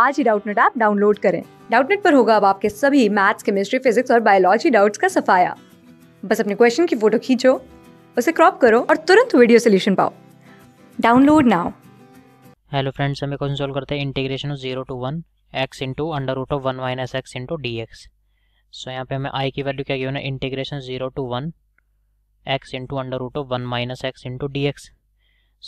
आज ही Doubtnut app download करें डाउटनेट पर होगा अब आपके सभी मैथ्स केमिस्ट्री फिजिक्स और बायोलॉजी डाउट्स का सफाया बस अपने क्वेश्चन की फोटो खींचो उसे क्रॉप करो और तुरंत वीडियो सोल्यूशन पाओ डाउनलोड नाउ हेलो फ्रेंड्स हमें क्वेश्चन सोल्व करते हैं integration of zero to one x into under root of one minus x into d x so यहाँ पे हमें आई की वैल्यू क्या होना integration zero to one x into under root of one minus x into d x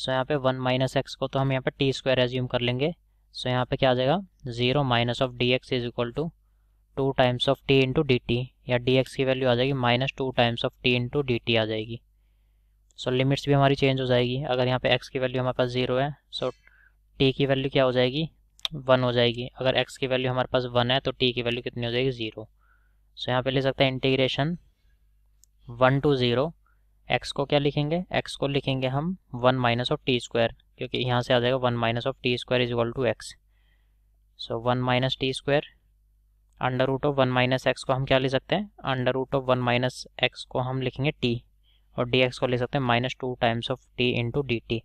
so यहाँ पे one minus x को तो हम यहाँ पे टी स्क्वायर एज्यूम कर लेंगे सो यहाँ पे क्या आ जाएगा zero minus of d x is equal to two times of t into d t या डी एक्स की वैल्यू आ जाएगी minus two times of t into d t आ जाएगी सो so, लिमिट्स भी हमारी चेंज हो जाएगी अगर यहाँ पे एक्स की वैल्यू हमारे पास जीरो है सो so, टी की वैल्यू क्या हो जाएगी वन हो जाएगी अगर एक्स की वैल्यू हमारे पास वन है तो टी की वैल्यू कितनी हो जाएगी ज़ीरो सो so, यहाँ पे ले सकते हैं integration one to zero x को क्या लिखेंगे एक्स को लिखेंगे हम one minus of t square क्योंकि यहाँ से आ जाएगा one minus of t square is equal to x so one minus t square under root of one minus x को हम क्या ले सकते हैं अंडर root of one minus x को हम लिखेंगे टी और डी एक्स को ले सकते हैं minus two times of t into d t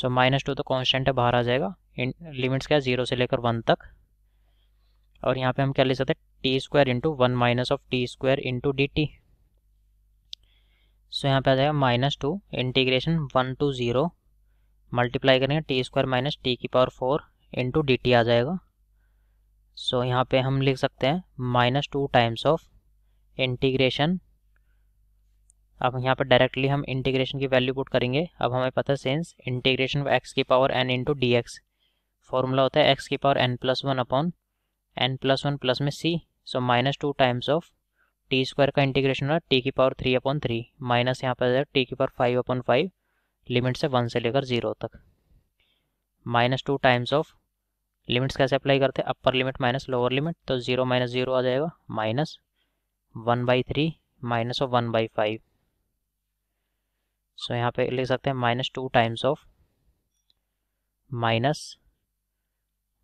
so minus two तो कॉन्स्टेंट है बाहर आ जाएगा लिमिट्स क्या है जीरो से लेकर वन तक और यहाँ पे हम क्या ले सकते हैं t square into one minus of t square into d t so यहाँ पे आ जाएगा minus two integration one to zero multiply करेंगे टी स्क्वायर माइनस टी की power four into d t आ जाएगा सो so, यहाँ पे हम लिख सकते हैं minus two times of integration अब यहाँ पर डायरेक्टली हम इंटीग्रेशन की वैल्यू पुट करेंगे अब हमें पता है सेंस इंटीग्रेशन ऑफ एक्स की power n into d x formula होता है एक्स की power n plus one upon n plus one plus में c so minus two times of t square का इंटीग्रेशन होगा टी की power three upon three minus यहाँ पर t की power five upon five limit से one से लेकर ज़ीरो तक minus two times of limits कैसे अप्लाई करते हैं upper limit minus lower limit तो ज़ीरो माइनस ज़ीरो आ जाएगा minus one by three minus of one by five so यहाँ पे लिख सकते हैं minus two times of minus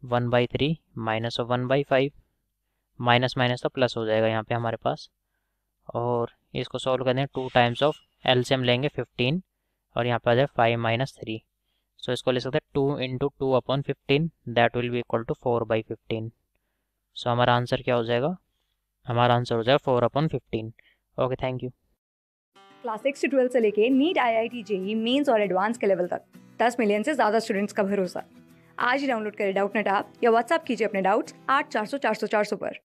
one by three minus of one by five minus minus तो plus हो जाएगा यहाँ पे हमारे पास और इसको सॉल्व कर दें टू टाइम्स ऑफ एल्सियम लेंगे फिफ्टीन और यहाँ पे आ जाए फाइव माइनस थ्री सो इसको ले सकते हैं two into two upon fifteen that will be equal to four by fifteen so हमारा आंसर क्या हो जाएगा हमारा आंसर हो जाएगा four upon fifteen okay thank you class six से ट्वेल्थ से लेके NEET I I T JEE Mains और एडवांस के लेवल तक दस मिलियन से ज़्यादा स्टूडेंट्स का भरोसा आज ही डाउनलोड करें डाउट नेट आप या व्हाट्सअप कीजिए अपने डाउट्स आठ चार सौ चार सौ चार सौ पर